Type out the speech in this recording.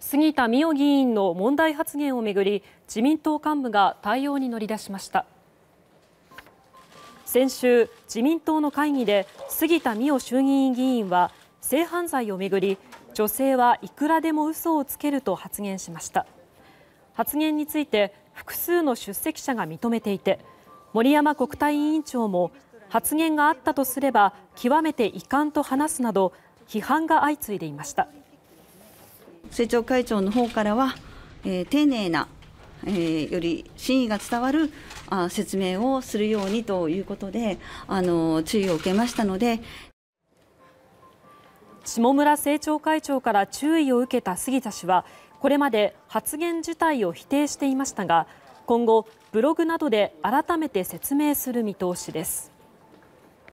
杉田水脈議員の問題発言をめぐり自民党幹部が対応に乗り出しました先週、自民党の会議で杉田水脈衆議院議員は性犯罪をめぐり女性はいくらでも嘘をつけると発言しました発言について複数の出席者が認めていて森山国対委員長も発言があったとすれば極めて遺憾と話すなど批判が相次いでいました。政調会長の方からは、えー、丁寧な、えー、より真意が伝わるあ説明をするようにということで、あの注意を受けましたので下村政調会長から注意を受けた杉田氏はこれまで発言自体を否定していましたが今後、ブログなどで改めて説明する見通しです。